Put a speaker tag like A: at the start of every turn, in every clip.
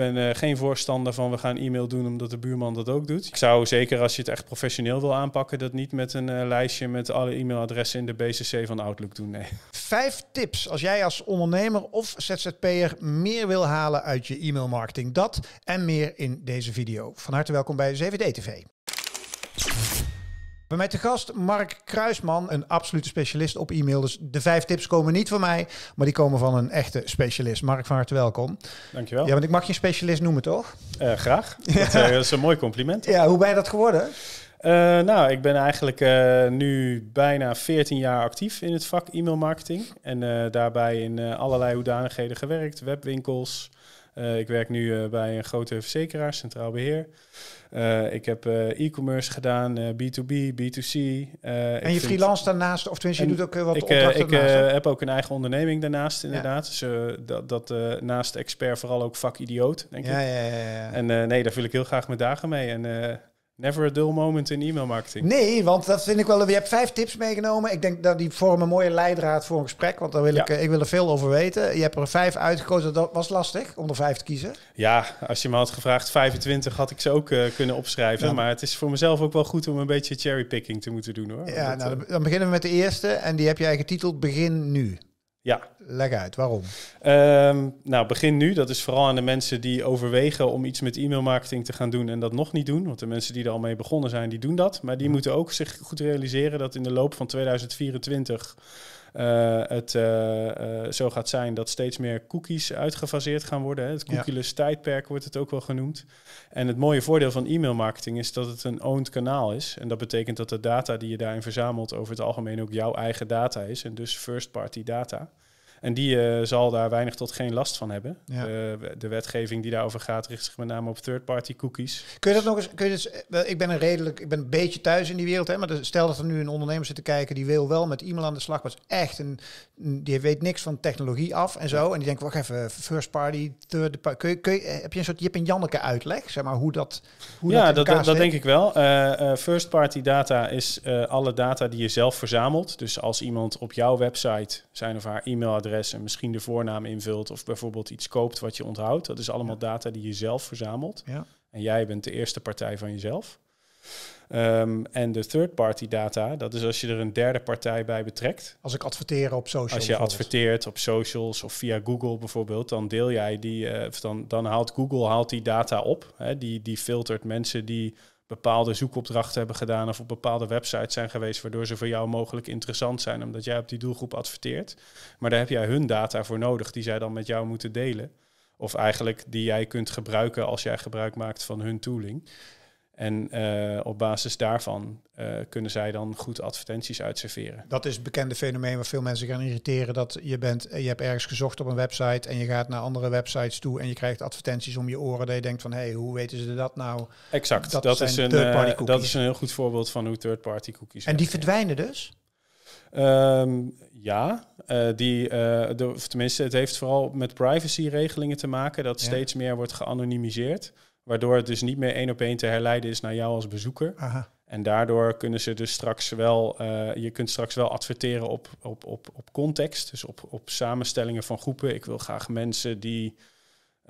A: ben eh, geen voorstander van we gaan e-mail doen omdat de buurman dat ook doet. Ik zou zeker als je het echt professioneel wil aanpakken, dat niet met een eh, lijstje met alle e-mailadressen in de BCC van Outlook doen. Nee.
B: Vijf tips als jij als ondernemer of ZZP'er meer wil halen uit je e-mailmarketing. Dat en meer in deze video. Van harte welkom bij 7D TV. Bij mij te gast Mark Kruisman, een absolute specialist op e-mail. Dus de vijf tips komen niet van mij, maar die komen van een echte specialist. Mark, van harte welkom. Dankjewel. Ja, want ik mag je
A: specialist noemen, toch? Eh, graag. Eh, dat, is een mooi compliment. Ja, hoe ben je dat geworden? Eh, nou, ik ben eigenlijk nu bijna 14 jaar actief in het vak e-mail marketing. En daarbij in allerlei hoedanigheden gewerkt, webwinkels. ik werk nu bij een grote verzekeraar, Centraal Beheer. Eh, ik heb eh, e-commerce gedaan, eh, B2B, B2C. en je freelance daarnaast, of tenminste, je doet ook wat ik, opdrachten Ik heb ook een eigen onderneming daarnaast, inderdaad. Dus dat, dat naast expert vooral ook vakidioot, denk ik. Ja, ja, ja. En nee, daar vul ik heel graag mijn dagen mee. En Never a dull moment in e-mail marketing. Nee,
B: want dat vind ik wel. Je hebt vijf tips meegenomen. Ik denk dat die vormen een mooie leidraad voor een gesprek. Want daar wil ik, eh, ik wil er veel over weten. Je hebt er vijf uitgekozen. Dat was lastig om er vijf te kiezen.
A: Ja, als je me had gevraagd 25, had ik ze ook eh, kunnen opschrijven. Maar het is voor mezelf ook wel goed om een beetje cherrypicking te moeten doen hoor. Ja, nou, eh,
B: dan beginnen we met de eerste. En die heb jij getiteld Begin nu.
A: Ja. Leg uit, waarom? Ehm, nou, begin nu. Dat is vooral aan de mensen die overwegen om iets met e-mailmarketing te gaan doen en dat nog niet doen. Want de mensen die er al mee begonnen zijn, die doen dat. Maar die mhm. moeten ook zich goed realiseren dat in de loop van 2024 eh, het eh, eh, zo gaat zijn dat steeds meer cookies uitgefaseerd gaan worden. Hè. Het cookieless tijdperk wordt het ook wel genoemd. En het mooie voordeel van e-mail marketing is dat het een owned kanaal is. En dat betekent dat de data die je daarin verzamelt over het algemeen ook jouw eigen data is. En dus first party data. En die eh, zal daar weinig tot geen last van hebben. Eh, de wetgeving die daarover gaat richt zich met name op third-party cookies.
B: Kun je dat nog eens? Kun je dus, eh, ik ben een redelijk, ik ben een beetje thuis in die wereld, hè, maar stel dat er nu een ondernemer zit te kijken die wil wel met e-mail aan de slag, was echt een. die weet niks van technologie af en zo, en die denkt wacht even first party, third party. Kun je, kun je, heb je een soort Jip en Janneke uitleg, zeg maar hoe dat? Hoe ja, dat, dat, denk ik
A: wel. first party data is alle data die je zelf verzamelt. Dus als iemand op jouw website zijn of haar e-mailadres en misschien de voornaam invult of bijvoorbeeld iets koopt wat je onthoudt. Dat is allemaal data die je zelf verzamelt. Ja. En jij bent de eerste partij van jezelf. Ehm, en de third-party data, dat is als je er een derde partij bij betrekt.
B: Als ik adverteer op social. Als je
A: adverteert op socials of via Google bijvoorbeeld, dan deel jij die, eh, dan, dan haalt Google haalt die data op. Hè, die, die filtert mensen die bepaalde zoekopdrachten hebben gedaan of op bepaalde websites zijn geweest, waardoor ze voor jou mogelijk interessant zijn, omdat jij op die doelgroep adverteert. Maar daar heb jij hun data voor nodig, die zij dan met jou moeten delen. Of eigenlijk die jij kunt gebruiken als jij gebruik maakt van hun tooling. En eh, op basis daarvan eh, kunnen zij dan goed advertenties uitserveren.
B: Dat is het bekende fenomeen waar veel mensen gaan irriteren. Dat je, bent, eh, je hebt ergens gezocht op een website en je gaat naar andere websites toe en je krijgt advertenties om je oren. Dat je denkt van, hé, hey, hoe weten ze dat nou? Exact, dat, is een, dat
A: een heel goed voorbeeld van hoe third-party cookies... En die verdwijnen dus? Ehm, ja, die, tenminste, het heeft vooral met privacyregelingen te maken dat steeds meer wordt geanonimiseerd. Waardoor het dus niet meer één op één te herleiden is naar jou als bezoeker. Aha. En daardoor kunnen ze dus straks wel, eh, je kunt straks wel adverteren op, op, op, op context, dus op, op samenstellingen van groepen. Ik wil graag mensen die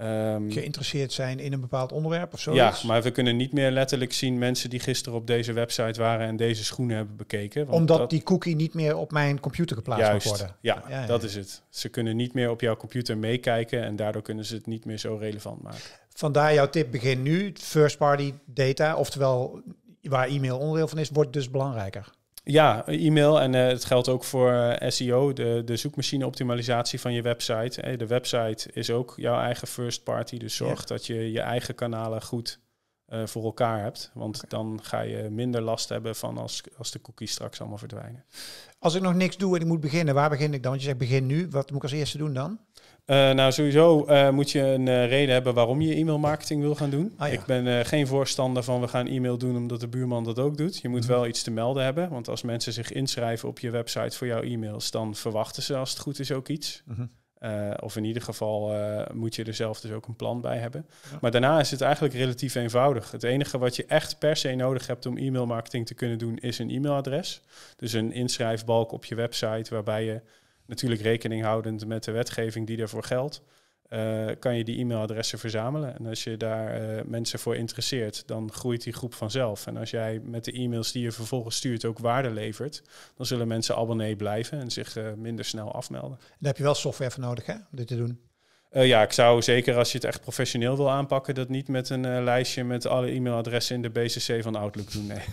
A: Ehm, Geïnteresseerd
B: zijn in een bepaald onderwerp of zo? Ja,
A: maar we kunnen niet meer letterlijk zien mensen die gisteren op deze website waren en deze schoenen hebben bekeken. Want Omdat
B: die cookie niet meer op mijn computer geplaatst juist, worden. Ja, ja, dat
A: is het. Ze kunnen niet meer op jouw computer meekijken en daardoor kunnen ze het niet meer zo relevant maken.
B: Vandaar jouw tip, begin nu. First party data, oftewel waar e-mail onderdeel van is, wordt dus belangrijker.
A: Ja, e-mail en uh, het geldt ook voor eh, SEO, de, de zoekmachine optimalisatie van je website. Eh, de website is ook jouw eigen first party, dus zorg dat je je eigen kanalen goed voor elkaar hebt. Want dan ga je minder last hebben van als, als de cookies straks allemaal verdwijnen.
B: Als ik nog niks doe en ik moet beginnen, waar begin ik dan? Want je zegt begin nu, wat moet ik als eerste doen dan?
A: Eh, nou, sowieso eh, moet je een eh, reden hebben waarom je e-mailmarketing wil gaan doen. Ah, Ik ben geen voorstander van we gaan e-mail doen omdat de buurman dat ook doet. Je moet mhm. wel iets te melden hebben, want als mensen zich inschrijven op je website voor jouw e-mails, dan verwachten ze als het goed is ook iets. Mhm. of in ieder geval moet je er zelf dus ook een plan bij hebben. Maar daarna is het eigenlijk relatief eenvoudig. Het enige wat je echt per se nodig hebt om e-mailmarketing te kunnen doen, is een e-mailadres. Dus een inschrijfbalk op je website waarbij je natuurlijk rekening houdend met de wetgeving die daarvoor geldt, eh, kan je die e-mailadressen verzamelen. En als je daar eh, mensen voor interesseert, dan groeit die groep vanzelf. En als jij met de e-mails die je vervolgens stuurt ook waarde levert, dan zullen mensen abonnee blijven en zich eh, minder snel afmelden.
B: Daar heb je wel software voor nodig hè, om dit te doen.
A: ja, ik zou zeker als je het echt professioneel wil aanpakken, dat niet met een lijstje met alle e-mailadressen in de BCC van Outlook doen. Nee.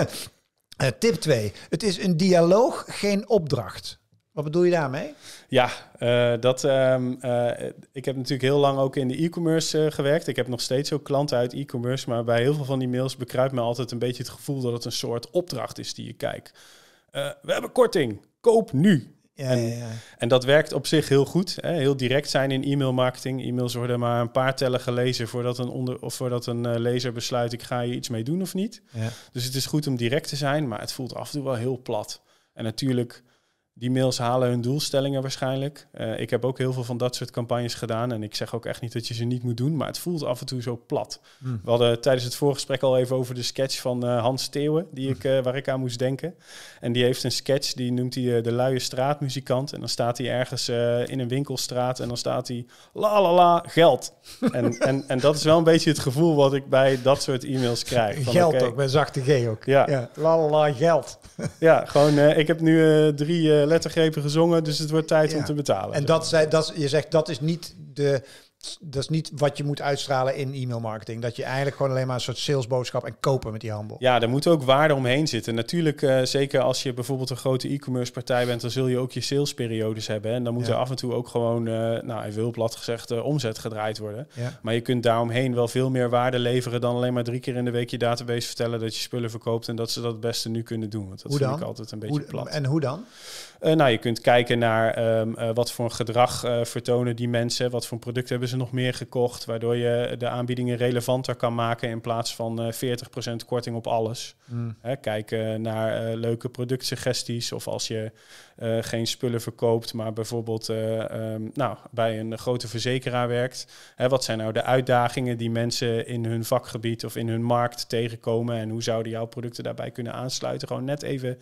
B: Eh, tip 2. Het is een dialoog, geen opdracht. Wat bedoel je daarmee?
A: Ja, eh, dat, ehm, eh, ik heb natuurlijk heel lang ook in de e-commerce gewerkt. Ik heb nog steeds ook klanten uit e-commerce. Maar bij heel veel van die mails bekruipt me altijd een beetje het gevoel dat het een soort opdracht is die je kijkt. we hebben korting, koop nu en, en, dat werkt op zich heel goed. Hè? Heel direct zijn in e-mailmarketing. E-mails worden maar een paar tellen gelezen voordat een, onder, of voordat een eh, lezer besluit: ik ga hier iets mee doen of niet. Dus het is goed om direct te zijn, maar het voelt af en toe wel heel plat. En natuurlijk die mails halen hun doelstellingen waarschijnlijk. Eh, ik heb ook heel veel van dat soort campagnes gedaan. En ik zeg ook echt niet dat je ze niet moet doen, maar het voelt af en toe zo plat. Hmm. We hadden tijdens het voorgesprek al even over de sketch van eh, Hans Theeuwen, die hmm. ik, eh, waar ik aan moest denken. En die heeft een sketch, die noemt hij de luie straatmuzikant. En dan staat hij ergens in een winkelstraat en dan staat hij la la la, geld. en, en, en dat is wel een beetje het gevoel wat ik bij dat soort e-mails krijg. geld ook, bij zachte G ook. Ja. ja. La la la, geld. ja, gewoon ik heb nu drie lettergrepen gezongen, dus het wordt tijd om te betalen. En dat, zei, dat, je zegt, dat is niet de, dat
B: is niet wat je moet uitstralen in e-mail marketing. Dat je eigenlijk gewoon alleen maar een soort salesboodschap en kopen met die handel.
A: Ja, er moet ook waarde omheen zitten. Natuurlijk, eh, zeker als je bijvoorbeeld een grote e-commerce partij bent, dan zul je ook je salesperiodes hebben. En dan moet er af en toe ook gewoon, eh, nou even heel plat gezegd, eh, omzet gedraaid worden. Maar je kunt daaromheen wel veel meer waarde leveren dan alleen maar drie keer in de week je database vertellen dat je spullen verkoopt en dat ze dat het beste nu kunnen doen. dat hoe vind dan? ik altijd een beetje hoe, plat. En hoe dan? Eh, nou, je kunt kijken naar ehm, eh, wat voor gedrag eh, vertonen die mensen, wat voor producten hebben ze nog meer gekocht, waardoor je de aanbiedingen relevanter kan maken in plaats van 40% korting op alles. Hmm. Hè, kijken naar leuke productsuggesties of als je geen spullen verkoopt, maar bijvoorbeeld ehm, nou, bij een grote verzekeraar werkt. Hè, wat zijn nou de uitdagingen die mensen in hun vakgebied of in hun markt tegenkomen en hoe zouden jouw producten daarbij kunnen aansluiten? Gewoon net even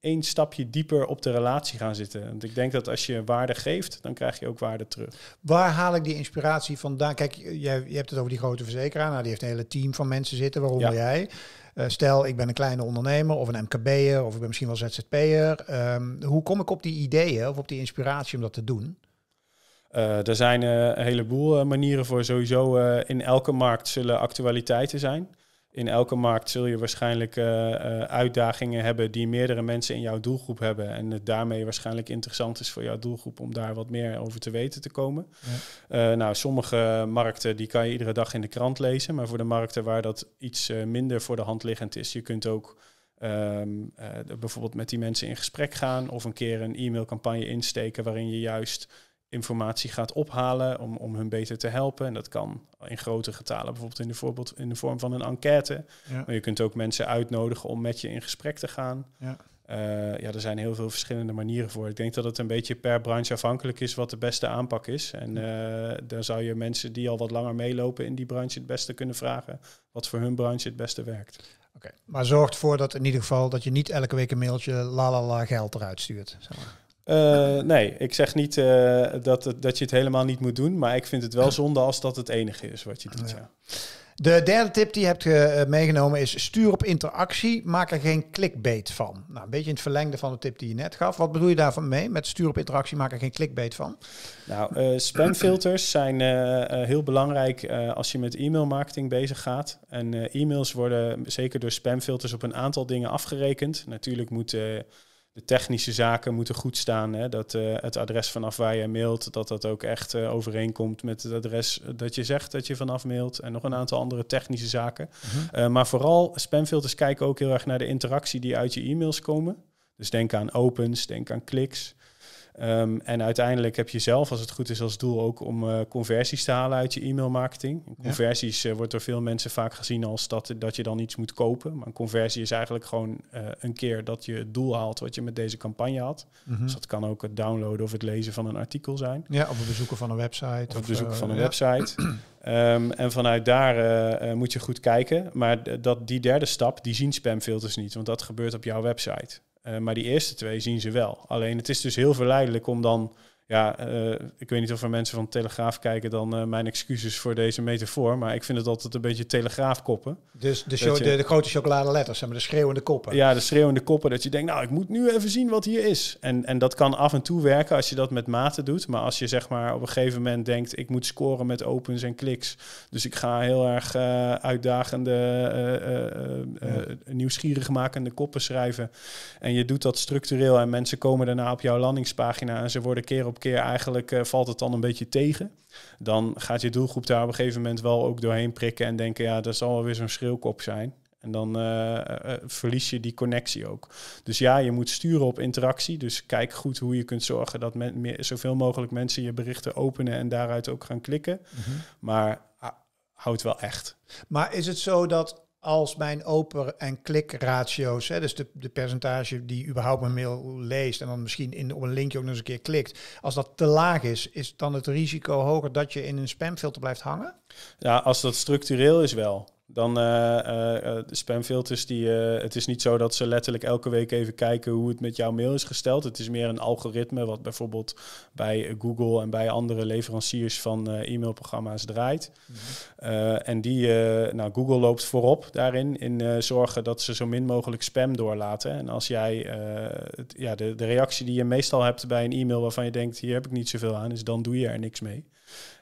A: één, stapje dieper op de relatie gaan zitten. Want ik denk dat als je waarde geeft, dan krijg je ook waarde terug.
B: Waar haal ik die inspiratie vandaan? Kijk, je, je hebt het over die grote verzekeraar. Nou, die heeft een hele team van mensen zitten, waaronder jij. Eh, stel, ik ben een kleine ondernemer of een MKB'er of ik ben misschien wel ZZP'er. Ehm, hoe kom ik op die ideeën of op die inspiratie om dat te doen?
A: Eh, er zijn eh, een heleboel manieren voor. Sowieso in elke markt zullen actualiteiten zijn in elke markt zul je waarschijnlijk eh, eh, uitdagingen hebben die meerdere mensen in jouw doelgroep hebben. En het daarmee waarschijnlijk interessant is voor jouw doelgroep om daar wat meer over te weten te komen. Ja. Eh, nou, sommige markten die kan je iedere dag in de krant lezen. Maar voor de markten waar dat iets minder voor de hand liggend is, je kunt ook ehm, bijvoorbeeld met die mensen in gesprek gaan. Of een keer een e-mailcampagne insteken waarin je juist informatie gaat ophalen om, om hun beter te helpen. En dat kan in grote getalen, bijvoorbeeld in de, voorbeeld, in de vorm van een enquête. Maar je kunt ook mensen uitnodigen om met je in gesprek te gaan. Ja. Eh, ja, er zijn heel veel verschillende manieren voor. Ik denk dat het een beetje per branche afhankelijk is wat de beste aanpak is. En uh, eh, dan zou je mensen die al wat langer meelopen in die branche het beste kunnen vragen wat voor hun branche het beste werkt.
B: Okay. Maar zorg ervoor dat in ieder geval dat je niet elke week een mailtje la la la geld eruit stuurt. Zeg
A: maar. Eh, nee, ik zeg niet eh, dat, dat je het helemaal niet moet doen. Maar ik vind het wel zonde als dat het enige is wat je doet. Ja.
B: De derde tip die je hebt eh, meegenomen is stuur op interactie. Maak er geen clickbait van. Nou, een beetje in het verlengde van de tip die je net gaf. Wat bedoel je
A: daarvan mee? Met stuur op interactie maak er geen clickbait van. Nou, spamfilters zijn heel belangrijk als je met e-mail marketing bezig gaat. En e-mails worden zeker door spamfilters op een aantal dingen afgerekend. Natuurlijk moet de technische zaken moeten goed staan. Hè? Dat eh, het adres vanaf waar je mailt, dat dat ook echt eh, overeenkomt met het adres eh, dat je zegt dat je vanaf mailt. En nog een aantal andere technische zaken. Mhm. maar vooral spamfilters kijken ook heel erg naar de interactie die uit je e-mails komen. Dus denk aan opens, denk aan kliks. Ehm, en uiteindelijk heb je zelf, als het goed is, als doel ook om eh, conversies te halen uit je e-mailmarketing. Conversies ja. Eh, wordt door veel mensen vaak gezien als dat, dat je dan iets moet kopen. Maar een conversie is eigenlijk gewoon eh, een keer dat je het doel haalt wat je met deze campagne had. Mhm. Dus dat kan ook het downloaden of het lezen van een artikel zijn.
B: Ja, of het bezoeken van een website. Of, het bezoeken van een
A: website. Ehm, en vanuit daar moet je goed kijken. Maar dat, die derde stap, die zien spamfilters niet, want dat gebeurt op jouw website. Eh, maar die eerste twee zien ze wel. Alleen het is dus heel verleidelijk om dan ja, eh, ik weet niet of er mensen van Telegraaf kijken, dan eh, mijn excuses voor deze metafoor. Maar ik vind het altijd een beetje telegraafkoppen. Dus de, show, de, grote
B: chocoladeletters, maar, de schreeuwende koppen.
A: Ja, de schreeuwende koppen. Dat je denkt, nou, ik moet nu even zien wat hier is. En, en dat kan af en toe werken als je dat met mate doet. Maar als je zeg maar op een gegeven moment denkt, ik moet scoren met opens en kliks. Dus ik ga heel erg uh, uitdagende, ja. nieuwsgierig makende koppen schrijven. En je doet dat structureel en mensen komen daarna op jouw landingspagina en ze worden keer op keer eigenlijk eh, valt het dan een beetje tegen. Dan gaat je doelgroep daar op een gegeven moment wel ook doorheen prikken en denken, ja, dat zal wel weer zo'n schreeuwkop zijn. En dan eh, eh, verlies je die connectie ook. Dus ja, je moet sturen op interactie. Dus kijk goed hoe je kunt zorgen dat men, meer, zoveel mogelijk mensen je berichten openen en daaruit ook gaan klikken. Mhm. Maar ah, houd wel echt. Maar is het zo dat als mijn open-
B: en klikratio's, hè, dus de, de percentage die überhaupt mijn mail leest en dan misschien in, op een linkje ook nog eens een keer klikt, als dat te laag is, is dan het risico hoger dat je in een spamfilter blijft hangen?
A: Ja, als dat structureel is wel dan eh, eh, eh, de spamfilters, die, het is niet zo dat ze letterlijk elke week even kijken hoe het met jouw mail is gesteld. Het is meer een algoritme wat bijvoorbeeld bij Google en bij andere leveranciers van e-mailprogramma's draait. Mhm. en die, nou, Google loopt voorop daarin, in zorgen dat ze zo min mogelijk spam doorlaten. En als jij, het, ja, de, de reactie die je meestal hebt bij een e-mail waarvan je denkt, hier heb ik niet zoveel aan, is dan doe je er niks mee.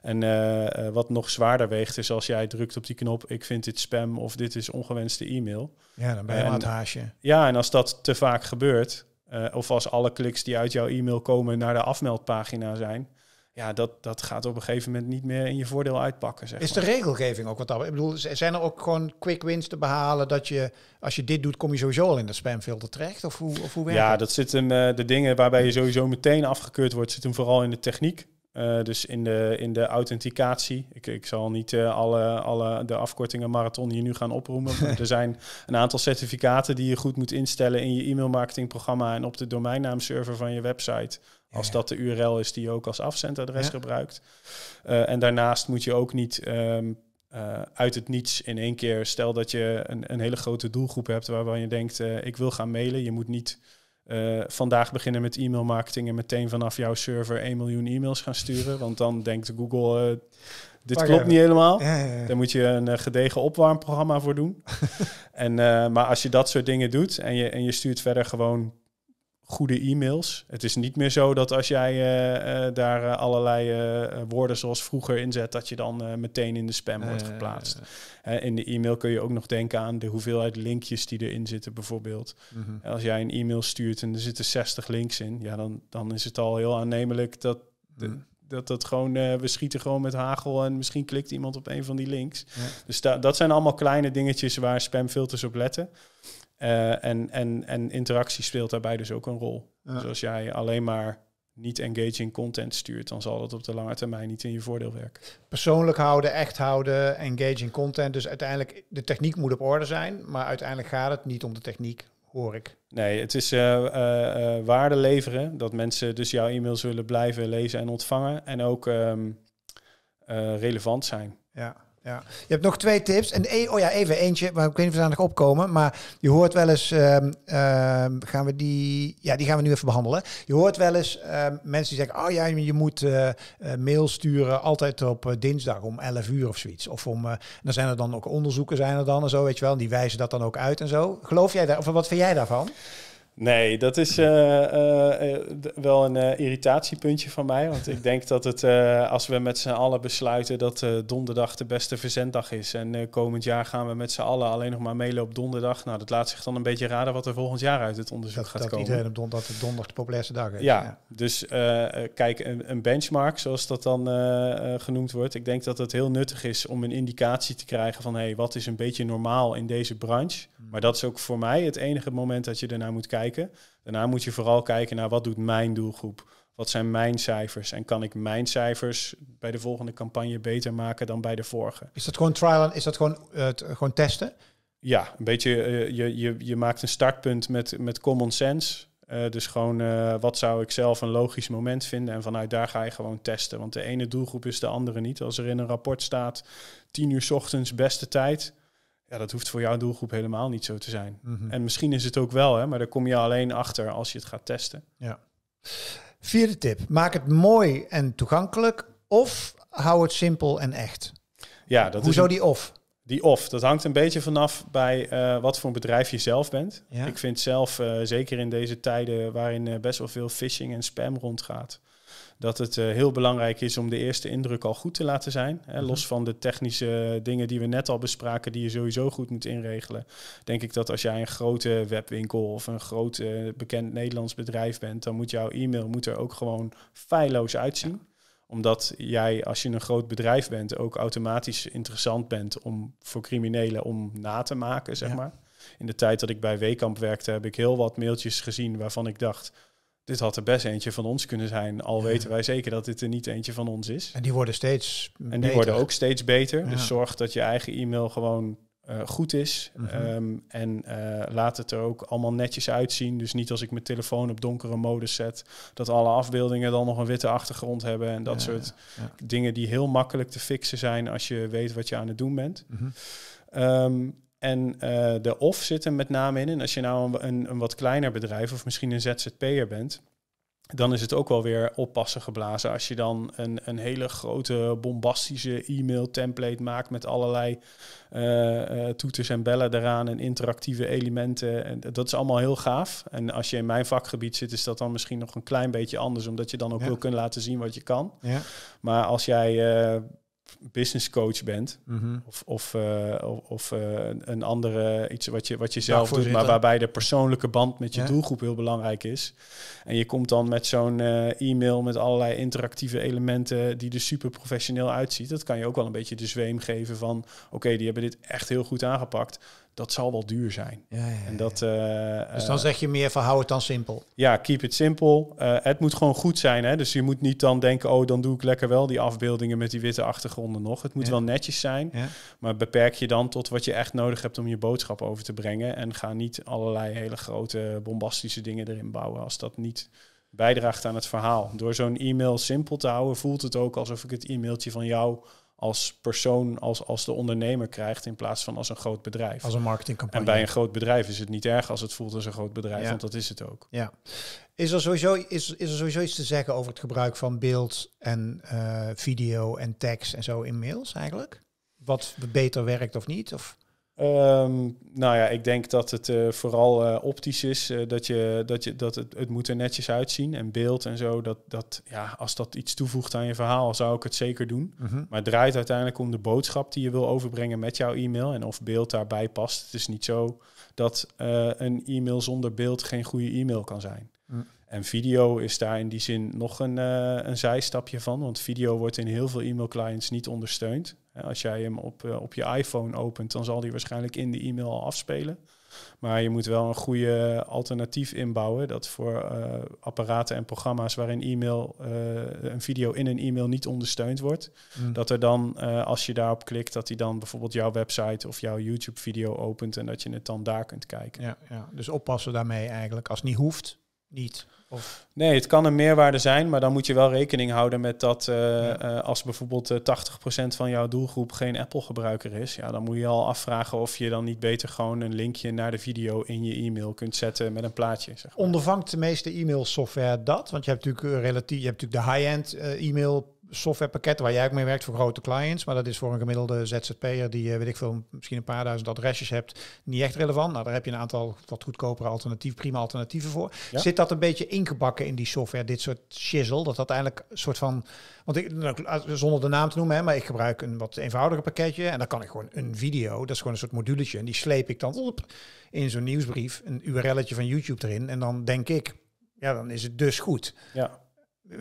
A: En eh, eh, wat nog zwaarder weegt is als jij drukt op die knop, ik vind dit spam of dit is ongewenste e-mail.
B: Ja, dan ben je en, aan het haasje.
A: Ja, en als dat te vaak gebeurt, eh, of als alle kliks die uit jouw e-mail komen naar de afmeldpagina zijn, ja, dat, dat gaat op een gegeven moment niet meer in je voordeel uitpakken. Zeg is de
B: regelgeving ook wat dat? Ik bedoel, zijn er ook gewoon quick wins te behalen dat je, als je dit doet, kom je sowieso al in de spamfilter terecht? Of hoe, of hoe werkt ja, dat? Ja,
A: dat zit hem, de dingen waarbij je sowieso meteen afgekeurd wordt, zit hem vooral in de techniek. Eh, dus in de, in de authenticatie, ik, ik zal niet eh, alle, alle de afkortingen marathon hier nu gaan oproemen. er zijn een aantal certificaten die je goed moet instellen in je e mailmarketingprogramma en op de domeinnaamserver van je website. Als dat de URL is die je ook als afzendadres gebruikt. Eh, en daarnaast moet je ook niet ehm, uit het niets in één keer. Stel dat je een, een hele grote doelgroep hebt waarvan je denkt: ik wil gaan mailen. Je moet niet eh, vandaag beginnen met e-mail marketing en meteen vanaf jouw server 1 miljoen e-mails gaan sturen. Want dan denkt Google, eh, dit klopt niet helemaal. Ja, Daar moet je een eh, gedegen opwarmprogramma voor doen. en, maar als je dat soort dingen doet en je, en je stuurt verder gewoon goede e-mails. Het is niet meer zo dat als jij eh, eh, daar eh, allerlei woorden zoals vroeger inzet, dat je dan meteen in de spam wordt geplaatst. in de e-mail kun je ook nog denken aan de hoeveelheid linkjes die erin zitten, bijvoorbeeld. Mhm. Als jij een e-mail stuurt en er zitten 60 links in, ja, dan, dan is het al heel aannemelijk dat. Mhm. dat dat gewoon, we schieten gewoon met hagel en misschien klikt iemand op een van die links. Dus da dat zijn allemaal kleine dingetjes waar spamfilters op letten. Eh, en, en, en interactie speelt daarbij dus ook een rol. Dus als jij alleen maar niet engaging content stuurt, dan zal dat op de lange termijn niet in je voordeel werken. Persoonlijk
B: houden, echt houden, engaging content. Dus uiteindelijk, de techniek moet op orde zijn, maar uiteindelijk gaat het niet om de techniek, hoor ik.
A: Nee, het is eh, eh, waarde leveren, dat mensen dus jouw e-mails willen blijven lezen en ontvangen en ook ehm, relevant zijn. Ja ja. Je
B: hebt nog twee tips. En e oh ja, even eentje, maar ik weet niet of nog opkomen. Maar je hoort wel eens, ehm, ehm, gaan we die, ja, die gaan we nu even behandelen. Je hoort wel eens ehm, mensen die zeggen, oh ja, je moet eh, eh, mail sturen altijd op eh, dinsdag om 11 uur of zoiets. Of om, dan zijn er dan ook onderzoeken zijn er dan en zo, weet je wel. En die wijzen dat dan ook uit en zo. Geloof jij daar, of wat vind jij daarvan?
A: Nee, dat is eh, eh, eh, wel een irritatiepuntje van mij. Want ik denk dat het, als we met z'n allen besluiten dat donderdag de beste verzenddag is. En komend jaar gaan we met z'n allen alleen nog maar mailen op donderdag. Nou, dat laat zich dan een beetje raden wat er volgend jaar uit het onderzoek gaat dat komen. Iedereen op
B: don dat donderdag de populairste dag is. Ja,
A: dus kijk, een, een, benchmark, zoals dat dan genoemd wordt. Ik denk dat het heel nuttig is om een indicatie te krijgen van hé, hey, wat is een beetje normaal in deze branche. Mm. Maar dat is ook voor mij het enige moment dat je ernaar moet kijken Daarna moet je vooral kijken naar wat doet mijn doelgroep. Wat zijn mijn cijfers? En kan ik mijn cijfers bij de volgende campagne beter maken dan bij de vorige?
B: Is dat gewoon trial en is dat gewoon, eh, gewoon testen?
A: Ja, een beetje. Eh, je, je, je maakt een startpunt met, met common sense. Eh, dus gewoon wat zou ik zelf een logisch moment vinden en vanuit daar ga je gewoon testen. Want de ene doelgroep is de andere niet. Als er in een rapport staat 10 uur s ochtends beste tijd, ja, dat hoeft voor jouw doelgroep helemaal niet zo te zijn. Mhm. En misschien is het ook wel, hè, maar daar kom je alleen achter als je het gaat testen.
B: Ja. Vierde tip, maak het mooi en toegankelijk of hou het simpel en echt.
A: Ja, dat Hoezo die of? Die of, dat hangt een beetje vanaf bij eh, wat voor een bedrijf je zelf bent. Ik vind zelf, eh, zeker in deze tijden waarin eh, best wel veel phishing en spam rondgaat, dat het eh, heel belangrijk is om de eerste indruk al goed te laten zijn. Hè. Mhm. Los van de technische eh, dingen die we net al bespraken, die je sowieso goed moet inregelen. Denk ik dat als jij een grote webwinkel of een groot eh, bekend Nederlands bedrijf bent, dan moet jouw e-mail moet er ook gewoon feilloos uitzien. omdat jij, als je een groot bedrijf bent, ook automatisch interessant bent om voor criminelen om na te maken, zeg maar. In de tijd dat ik bij Wekamp werkte, heb ik heel wat mailtjes gezien waarvan ik dacht, dit had er best eentje van ons kunnen zijn. Al weten wij zeker dat dit er niet eentje van ons is.
B: En die worden steeds En die beter. worden ook steeds beter. Dus
A: zorg dat je eigen e-mail gewoon eh, goed is. Mhm. Ehm, en eh, laat het er ook allemaal netjes uitzien. Dus niet als ik mijn telefoon op donkere modus zet, dat alle afbeeldingen dan nog een witte achtergrond hebben. En dat soort dingen die heel makkelijk te fixen zijn als je weet wat je aan het doen bent. Mhm. Ehm, en eh, de of zit er met name in. En als je nou een, een, wat kleiner bedrijf of misschien een ZZP'er bent, dan is het ook wel weer oppassen geblazen. Als je dan een, een hele grote bombastische e-mail template maakt met allerlei eh, eh, toeters en bellen eraan en interactieve elementen. En dat is allemaal heel gaaf. En als je in mijn vakgebied zit, is dat dan misschien nog een klein beetje anders, omdat je dan ook wil kunnen laten zien wat je kan. Ja. Maar als jij business coach bent. Mhm. Of, of, eh, of eh, een andere iets wat je, wat je zelf doet, maar waarbij de persoonlijke band met je doelgroep heel belangrijk is. En je komt dan met zo'n eh, e-mail met allerlei interactieve elementen die er super professioneel uitziet. Dat kan je ook wel een beetje de zweem geven van oké, die hebben dit echt heel goed aangepakt dat zal wel duur zijn. Ja, ja, En dat, eh, dus dan zeg
B: je meer van hou het dan simpel.
A: Ja, keep it simpel. Eh, het moet gewoon goed zijn. Hè? Dus je moet niet dan denken, oh, dan doe ik lekker wel die afbeeldingen met die witte achtergronden nog. Het moet wel netjes zijn. Maar beperk je dan tot wat je echt nodig hebt om je boodschap over te brengen. En ga niet allerlei hele grote bombastische dingen erin bouwen als dat niet bijdraagt aan het verhaal. Door zo'n e-mail simpel te houden, voelt het ook alsof ik het e-mailtje van jou als persoon, als, als de ondernemer krijgt in plaats van als een groot bedrijf. Als een marketingcampagne. En bij een groot bedrijf is het niet erg als het voelt als een groot bedrijf, want dat is het ook.
B: Ja. Is er, sowieso, is, is er sowieso iets te zeggen over het gebruik van beeld en eh, video en tekst en zo in mails eigenlijk? Wat beter werkt of niet? Of?
A: Ehm, nou ja, ik denk dat het eh, vooral eh, optisch is. Eh, dat je, dat je, dat het, het moet er netjes uitzien. En beeld en zo. Dat, dat, ja, als dat iets toevoegt aan je verhaal, zou ik het zeker doen. Mhm. Maar het draait uiteindelijk om de boodschap die je wil overbrengen met jouw e-mail. En of beeld daarbij past. Het is niet zo dat een e-mail zonder beeld geen goede e-mail kan zijn. En video is daar in die zin nog een, eh, een zijstapje van, want video wordt in heel veel e-mail clients niet ondersteund. Als jij hem op, eh, op je iPhone opent, dan zal die waarschijnlijk in de e-mail al afspelen. Maar je moet wel een goede alternatief inbouwen dat voor eh, apparaten en programma's waarin e-mail, een video in een e-mail niet ondersteund wordt, hmm. dat er dan, als je daarop klikt, dat hij dan bijvoorbeeld jouw website of jouw YouTube-video opent en dat je het dan daar kunt kijken.
B: Ja, ja. dus oppassen daarmee eigenlijk. Als het niet hoeft, niet. Of?
A: Nee, het kan een meerwaarde zijn, maar dan moet je wel rekening houden met dat eh, eh, als bijvoorbeeld 80% eh, van jouw doelgroep geen Apple-gebruiker is, ja, dan moet je al afvragen of je dan niet beter gewoon een linkje naar de video in je e-mail kunt zetten met een plaatje. Zeg
B: maar. Ondervangt de meeste e mailsoftware dat? Want je hebt natuurlijk relatief, je hebt natuurlijk de high-end e-mail softwarepakketten waar jij ook mee werkt voor grote clients. Maar dat is voor een gemiddelde ZZP'er die, eh, weet ik veel, misschien een paar duizend adresjes hebt, niet echt relevant. Nou, daar heb je een aantal wat goedkopere alternatieven, prima alternatieven voor. Zit dat een beetje ingebakken in die software, dit soort shizzle? Dat dat eigenlijk een soort van, want ik, nou, zonder de naam te noemen, hè, maar ik gebruik een wat eenvoudiger pakketje. En dan kan ik gewoon een video, dat is gewoon een soort moduletje. En die sleep ik dan op in zo'n nieuwsbrief, een URL'tje van YouTube erin. En dan denk ik, ja, dan is het dus goed. Ja. Eh,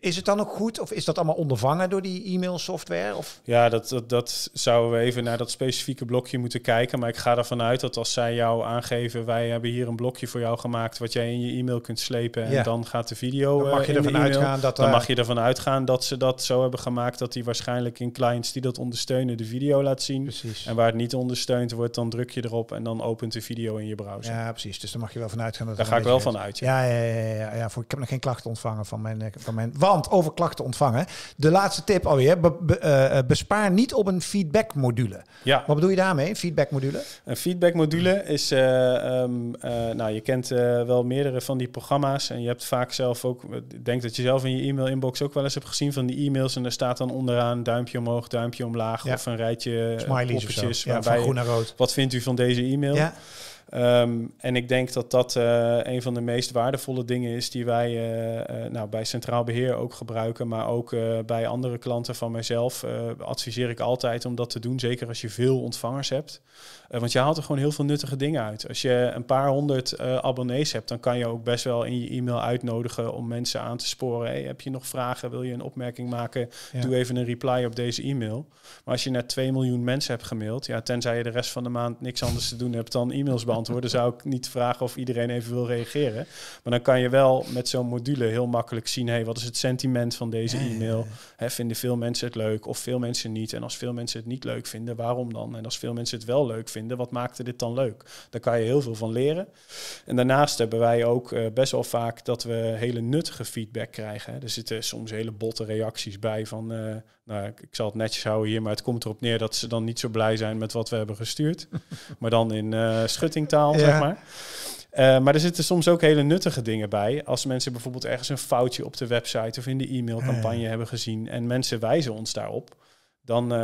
B: is het dan ook goed of is dat allemaal ondervangen door die e-mailsoftware? Of?
A: Ja, dat, dat, dat zouden we even naar dat specifieke blokje moeten kijken. Maar ik ga ervan uit dat als zij jou aangeven, wij hebben hier een blokje voor jou gemaakt wat jij in je e-mail kunt slepen en dan gaat de video. Dan mag eh, je ervan uitgaan dat. Dan eh, mag je ervan uitgaan dat ze dat zo hebben gemaakt dat die waarschijnlijk in clients die dat ondersteunen de video laat zien. Precies. En waar het niet ondersteund wordt, dan druk je erop en dan opent de video in je browser. Ja, precies. Dus dan mag je wel van uitgaan Dat Daar ga ik wel vanuit. Ja.
B: Ja, ja, ja, ja, ja, ik heb nog geen klachten ontvangen van mijn, eh, van mijn want over klachten ontvangen. De laatste tip alweer. Eh, eh, bespaar niet op een feedbackmodule. Ja. Wat bedoel je daarmee, feedbackmodule?
A: Een feedbackmodule is... Eh, ehm, nou, je kent wel meerdere van die programma's. En je hebt vaak zelf ook... Ik denk dat je zelf in je e-mail-inbox ook wel eens hebt gezien van die e-mails. En daar staat dan onderaan duimpje omhoog, duimpje omlaag. Of een rijtje Smileys ja, van groen naar rood. Wat vindt u van deze e-mail? Ja. Ehm, en ik denk dat dat eh, een van de meest waardevolle dingen is die wij eh, eh, nou, bij Centraal Beheer ook gebruiken, maar ook bij andere klanten van mijzelf adviseer ik altijd om dat te doen, zeker als je veel ontvangers hebt. want je haalt er gewoon heel veel nuttige dingen uit. Als je een paar honderd abonnees hebt, dan kan je ook best wel in je e-mail uitnodigen om mensen aan te sporen. heb je nog vragen? Wil je een opmerking maken? Doe even een reply op deze e-mail. Maar als je naar 2 miljoen mensen hebt gemaild, ja, tenzij je de rest van de maand niks anders te doen hebt dan e-mails Antwoorden zou ik niet vragen of iedereen even wil reageren. Maar dan kan je wel met zo'n module heel makkelijk zien, hey, wat is het sentiment van deze e-mail? He, vinden veel mensen het leuk of veel mensen niet? En als veel mensen het niet leuk vinden, waarom dan? En als veel mensen het wel leuk vinden, wat maakte dit dan leuk? Daar kan je heel veel van leren. En daarnaast hebben wij ook eh, best wel vaak dat we hele nuttige feedback krijgen. Hè. Er zitten soms hele botte reacties bij van... Eh, nou, ik, zal het netjes houden hier, maar het komt erop neer dat ze dan niet zo blij zijn met wat we hebben gestuurd. maar dan in uh, schuttingtaal, zeg maar. Eh, maar er zitten soms ook hele nuttige dingen bij. Als mensen bijvoorbeeld ergens een foutje op de website of in de e-mailcampagne hebben gezien en mensen wijzen ons daarop, dan uh,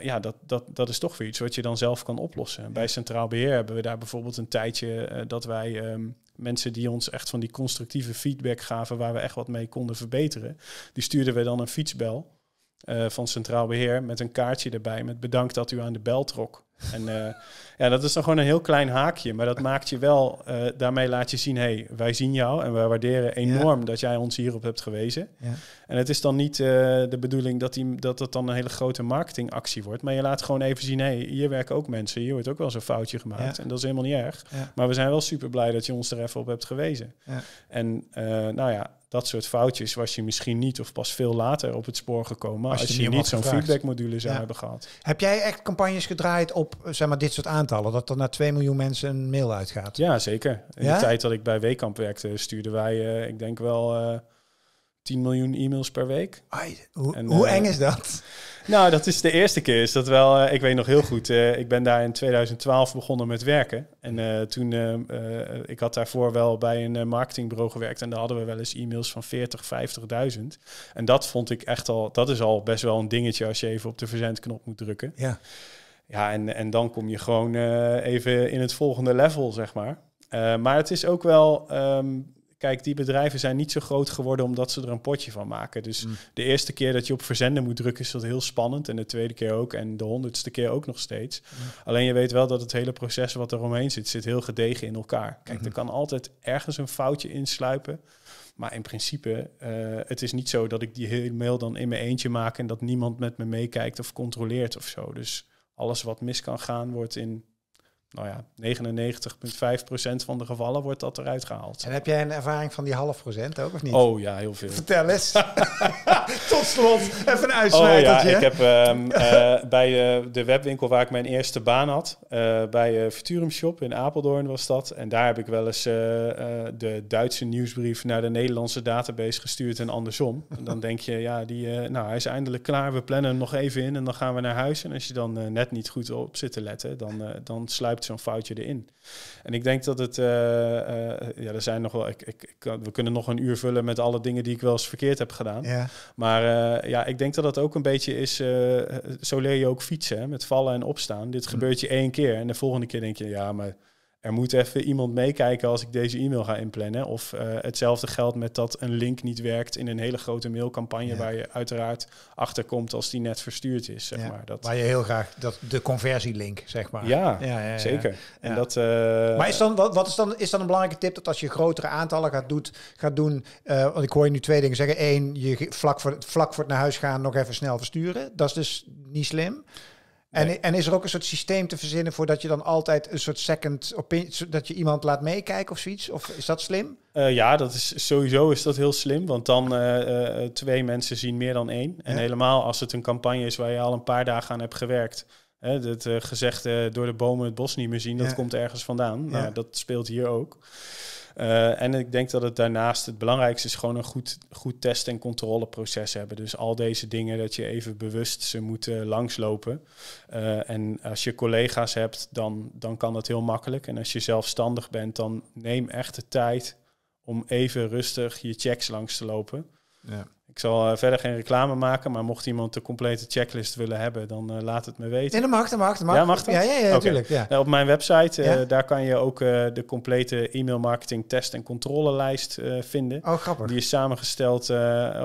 A: ja, dat, dat, dat is toch weer iets wat je dan zelf kan oplossen. Bij Centraal Beheer hebben we daar bijvoorbeeld een tijdje dat wij ehm, mensen die ons echt van die constructieve feedback gaven waar we echt wat mee konden verbeteren, die stuurden we dan een fietsbel. Eh, van Centraal Beheer met een kaartje erbij met bedankt dat u aan de bel trok. En eh, ja, dat is dan gewoon een heel klein haakje, maar dat maakt je wel, eh, daarmee laat je zien, hé, hey, wij zien jou en wij waarderen enorm dat jij ons hierop hebt gewezen. Ja. En het is dan niet de bedoeling dat, die, dat dat dan een hele grote marketingactie wordt, maar je laat gewoon even zien, hé, hey, hier werken ook mensen, hier wordt ook wel eens een foutje gemaakt en dat is helemaal niet erg. Maar we zijn wel super blij dat je ons er even op hebt gewezen. En nou ja, dat soort foutjes was je misschien niet of pas veel later op het spoor gekomen als je, niet zo'n feedbackmodule zou hebben gehad.
B: Heb jij echt campagnes gedraaid op eh, zeg maar, dit soort aantallen, dat er naar 2 miljoen mensen een
A: mail uitgaat? Ja, zeker. In de tijd dat ik bij Weekamp werkte, stuurden wij, eh, ik denk wel, uh, eh, 10 miljoen e-mails per week. Ai, hoe, hoe eng is dat? Nou, dat is de eerste keer. Is dat wel, eh, ik weet nog heel goed. Eh, ik ben daar in 2012 begonnen met werken. En eh, toen, ik had daarvoor wel bij een marketingbureau gewerkt. En daar hadden we wel eens e-mails van 40, 50.000. En dat vond ik echt al, dat is al best wel een dingetje als je even op de verzendknop moet drukken. Ja. Ja, en, en dan kom je gewoon even in het volgende level, zeg maar. maar het is ook wel, ehm, kijk, die bedrijven zijn niet zo groot geworden omdat ze er een potje van maken. Dus mm. de eerste keer dat je op verzenden moet drukken is dat heel spannend. En de tweede keer ook. En de honderdste keer ook nog steeds. Mm. Alleen je weet wel dat het hele proces wat er omheen zit, zit heel gedegen in elkaar. Kijk, er mhm. kan altijd ergens een foutje insluipen. Maar in principe, eh, het is niet zo dat ik die hele mail dan in mijn eentje maak en dat niemand met me meekijkt of controleert of zo. Dus alles wat mis kan gaan, wordt in nou ja, 99,5% van de gevallen wordt dat eruit gehaald. En
B: heb jij een ervaring van die half procent ook, of niet? Oh ja, heel veel. Vertel eens. Tot slot, even een uitsmijtertje. Oh ja, ik heb ehm,
A: eh, bij eh, de webwinkel waar ik mijn eerste baan had, uh, bij Futurum Shop in Apeldoorn was dat. En daar heb ik wel eens de Duitse nieuwsbrief naar de Nederlandse database gestuurd en andersom. En dan denk je, ja, die, nou, hij is eindelijk klaar, we plannen hem nog even in en dan gaan we naar huis. En als je dan net niet goed op zit te letten, dan, dan sluit zo'n foutje erin. En ik denk dat het, eh, eh, ja, er zijn nog wel, ik, ik, we kunnen nog een uur vullen met alle dingen die ik wel eens verkeerd heb gedaan. Ja. Maar eh, ja, ik denk dat dat ook een beetje is, zo leer je ook fietsen, hè, met vallen en opstaan. Dit hm. gebeurt je één keer en de volgende keer denk je, ja, maar er moet even iemand meekijken als ik deze e-mail ga inplannen. Of eh, hetzelfde geldt met dat een link niet werkt in een hele grote mailcampagne, waar je uiteraard achter komt als die net verstuurd is. Zeg maar. dat, waar je heel
B: graag dat, de conversielink, zeg maar. Ja, ja zeker. En dat, eh, maar is dan, wat, is, dan, is dan een belangrijke tip dat als je grotere aantallen gaat, doet, gaat doen, eh, want ik hoor je nu twee dingen zeggen. Eén, je vlak voor, het vlak voor het naar huis gaan nog even snel versturen. Dat is dus niet slim. En, en is er ook een soort systeem te verzinnen voordat je dan altijd een soort second opinion, dat je iemand laat meekijken of zoiets? Of is dat slim?
A: Eh, ja, dat is, sowieso is dat heel slim, want dan uh, twee mensen zien meer dan één. En helemaal als het een campagne is waar je al een paar dagen aan hebt gewerkt. Hè, dat gezegde door de bomen het bos niet meer zien, dat komt ergens vandaan. Nou, dat speelt hier ook. Eh, en ik denk dat het daarnaast het belangrijkste is gewoon een goed, goed test- en controleproces hebben. Dus al deze dingen dat je even bewust ze moet langslopen. Eh, en als je collega's hebt, dan, dan kan dat heel makkelijk. En als je zelfstandig bent, dan neem echt de tijd om even rustig je checks langs te lopen. Ja. Ik zal eh, verder geen reclame maken, maar mocht iemand de complete checklist willen hebben, dan eh, laat het me weten. Nee, dat mag, dat mag, dat mag. Ja, mag Ja, ja, ja, ja. Eh, op mijn website, daar kan je ook de complete e-mail marketing test- en controlelijst vinden. Oh, grappig. Die is samengesteld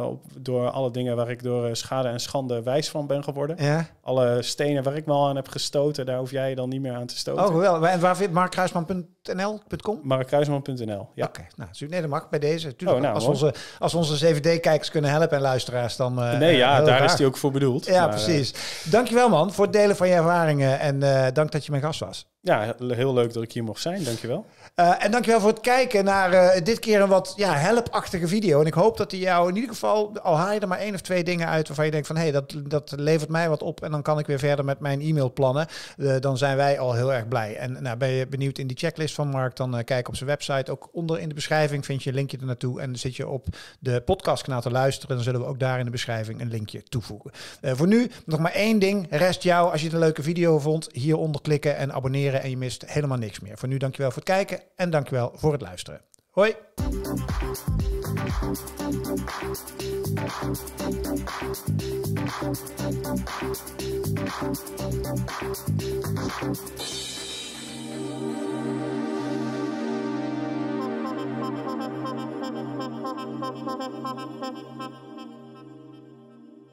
A: op, door alle dingen waar ik door schade en schande wijs van ben geworden. Ja. Alle stenen waar ik me al aan heb gestoten, daar hoef jij je dan niet meer aan te stoten. Oh,
B: wel. En waar vindt markkruisman.nl.com? Markkruisman.nl, ja. Oké, okay. nou, nee, dat mag bij deze. Tuurlijk, oh, nou, als, onze, als onze CVD-kijkers kunnen helpen en luisteraars, dan... Eh, nee, ja, daar is die ook voor bedoeld. Ja, maar, precies. Eh, dankjewel man voor het delen van je ervaringen en eh, dank dat je mijn gast was.
A: Ja, heel leuk dat ik hier mocht zijn. Dankjewel.
B: Uh, en dankjewel voor het kijken naar eh, dit keer een wat ja, helpachtige video. En ik hoop dat die jou in ieder geval, al haal je er maar één of twee dingen uit waarvan je denkt van hé, hey, dat, dat levert mij wat op en dan kan ik weer verder met mijn e-mailplannen. Uh, dan zijn wij al heel erg blij. En nou, ben je benieuwd in die checklist van Mark, dan kijk op zijn website. Ook onder in de beschrijving vind je een linkje ernaartoe. En zit je op de podcastkanaal te luisteren, dan zullen we ook daar in de beschrijving een linkje toevoegen. voor nu nog maar één ding. Rest jou, als je het een leuke video vond, hieronder klikken en abonneren en je mist helemaal niks meer. Voor nu dankjewel voor het kijken en dankjewel voor het luisteren. Hoi!